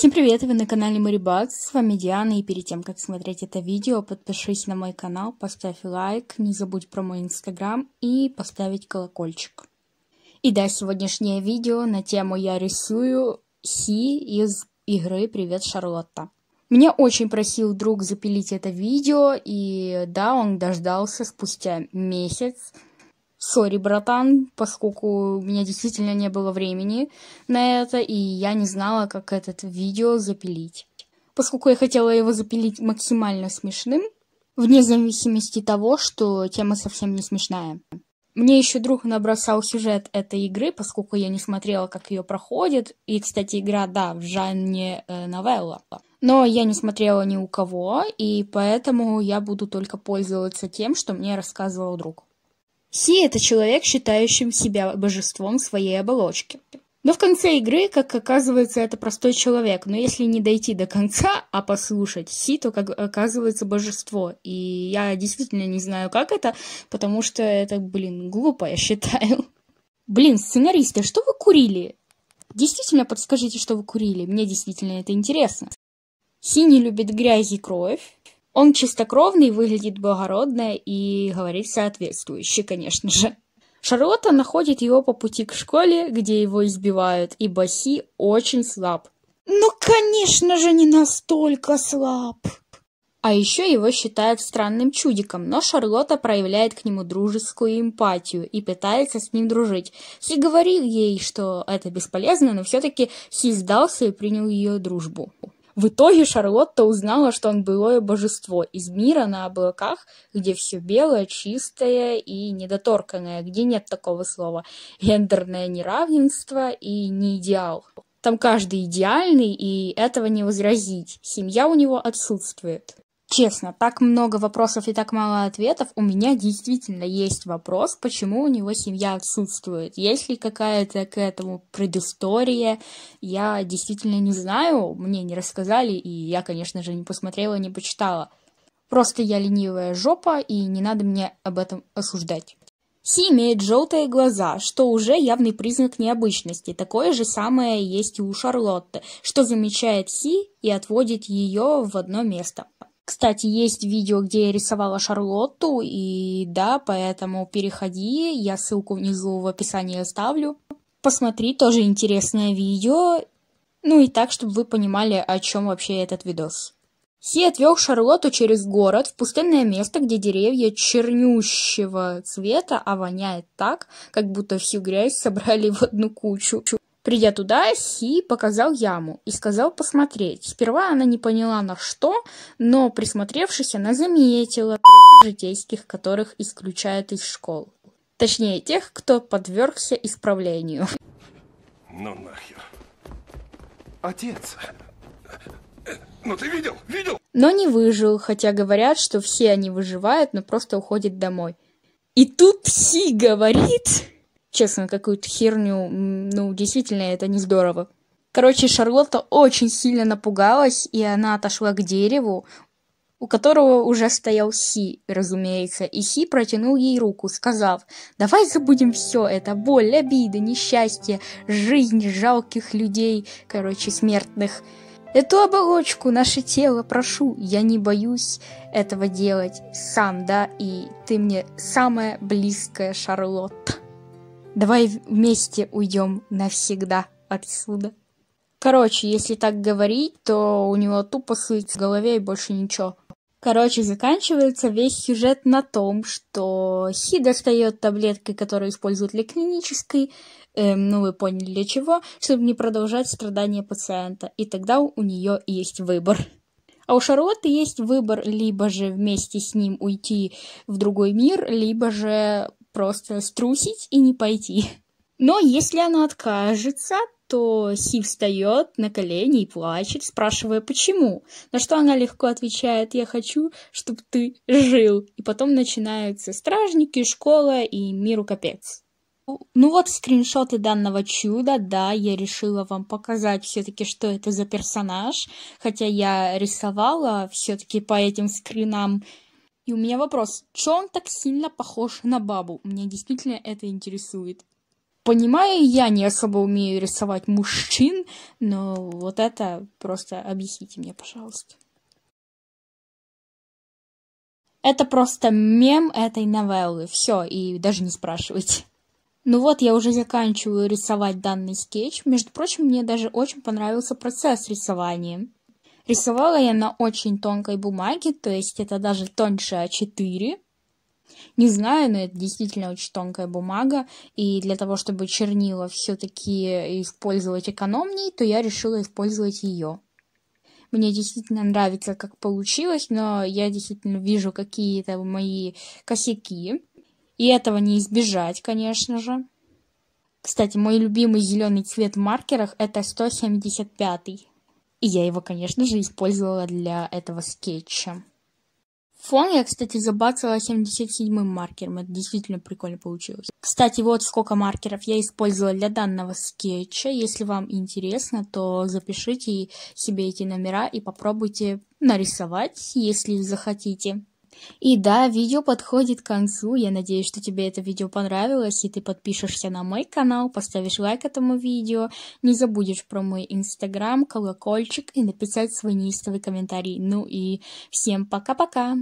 Всем привет, вы на канале Марибакс, с вами Диана, и перед тем, как смотреть это видео, подпишись на мой канал, поставь лайк, не забудь про мой инстаграм и поставить колокольчик. И да, сегодняшнее видео на тему «Я рисую Си из игры «Привет, Шарлотта». Меня очень просил друг запилить это видео, и да, он дождался спустя месяц, сори, братан, поскольку у меня действительно не было времени на это, и я не знала, как этот видео запилить. Поскольку я хотела его запилить максимально смешным, вне зависимости того, что тема совсем не смешная. Мне еще друг набросал сюжет этой игры, поскольку я не смотрела, как ее проходит. И, кстати, игра, да, в жанре э, новелла. Но я не смотрела ни у кого, и поэтому я буду только пользоваться тем, что мне рассказывал друг. Си — это человек, считающим себя божеством своей оболочки. Но в конце игры, как оказывается, это простой человек. Но если не дойти до конца, а послушать Си, то как оказывается божество. И я действительно не знаю, как это, потому что это, блин, глупо, я считаю. Блин, сценаристы, что вы курили? Действительно подскажите, что вы курили. Мне действительно это интересно. Си не любит грязь и кровь. Он чистокровный, выглядит благородно и говорит соответствующе, конечно же. Шарлотта находит его по пути к школе, где его избивают, и Баси очень слаб. Ну, конечно же, не настолько слаб. А еще его считают странным чудиком, но Шарлотта проявляет к нему дружескую эмпатию и пытается с ним дружить. Си говорил ей, что это бесполезно, но все-таки Си сдался и принял ее дружбу. В итоге Шарлотта узнала, что он былое божество из мира на облаках, где все белое, чистое и недоторканное, где нет такого слова гендерное неравенство и не идеал. Там каждый идеальный, и этого не возразить. Семья у него отсутствует. Честно, так много вопросов и так мало ответов. У меня действительно есть вопрос, почему у него семья отсутствует. Есть ли какая-то к этому предыстория? Я действительно не знаю, мне не рассказали, и я, конечно же, не посмотрела, не почитала. Просто я ленивая жопа, и не надо мне об этом осуждать. Си имеет желтые глаза, что уже явный признак необычности. Такое же самое есть и у Шарлотты, что замечает Си и отводит ее в одно место. Кстати, есть видео, где я рисовала Шарлотту, и да, поэтому переходи, я ссылку внизу в описании оставлю. Посмотри, тоже интересное видео, ну и так, чтобы вы понимали, о чем вообще этот видос. Си отвел Шарлотту через город в пустынное место, где деревья чернющего цвета, а воняет так, как будто всю грязь собрали в одну кучу. Придя туда, Хи показал яму и сказал посмотреть. Сперва она не поняла на что, но присмотревшись, она заметила житейских, которых исключают из школ. Точнее, тех, кто подвергся исправлению. Ну нахер. Отец. Ну ты видел? Видел? Но не выжил, хотя говорят, что все они выживают, но просто уходят домой. И тут Хи говорит честно, какую-то херню, ну, действительно, это не здорово. Короче, Шарлотта очень сильно напугалась, и она отошла к дереву, у которого уже стоял Си, разумеется, и Си протянул ей руку, сказав, «Давай забудем все это, боль, обиды, несчастье, жизнь жалких людей, короче, смертных. Эту оболочку, наше тело, прошу, я не боюсь этого делать сам, да, и ты мне самая близкая Шарлотта». Давай вместе уйдем навсегда отсюда. Короче, если так говорить, то у него тупо суть в голове и больше ничего. Короче, заканчивается весь сюжет на том, что Си достает таблетки, которые используют для клинической, эм, ну вы поняли для чего, чтобы не продолжать страдания пациента. И тогда у нее есть выбор. А у Шарлотты есть выбор либо же вместе с ним уйти в другой мир, либо же просто струсить и не пойти. Но если она откажется, то Си встает на колени и плачет, спрашивая, почему. На что она легко отвечает, я хочу, чтобы ты жил. И потом начинаются стражники, школа и миру капец. Ну вот скриншоты данного чуда, да, я решила вам показать все-таки, что это за персонаж, хотя я рисовала все-таки по этим скринам и у меня вопрос, что он так сильно похож на бабу? Меня действительно это интересует. Понимаю, я не особо умею рисовать мужчин, но вот это просто объясните мне, пожалуйста. Это просто мем этой новеллы. Все, и даже не спрашивайте. Ну вот, я уже заканчиваю рисовать данный скетч. Между прочим, мне даже очень понравился процесс рисования. Рисовала я на очень тонкой бумаге, то есть это даже тоньше А4. Не знаю, но это действительно очень тонкая бумага, и для того, чтобы чернила все-таки использовать экономней, то я решила использовать ее. Мне действительно нравится, как получилось, но я действительно вижу какие-то мои косяки, и этого не избежать, конечно же. Кстати, мой любимый зеленый цвет в маркерах это 175. И я его, конечно же, использовала для этого скетча. Фон я, кстати, забацала 77-м маркером. Это действительно прикольно получилось. Кстати, вот сколько маркеров я использовала для данного скетча. Если вам интересно, то запишите себе эти номера и попробуйте нарисовать, если захотите. И да, видео подходит к концу. Я надеюсь, что тебе это видео понравилось, и ты подпишешься на мой канал, поставишь лайк этому видео, не забудешь про мой инстаграм, колокольчик и написать свой неистовый комментарий. Ну и всем пока-пока!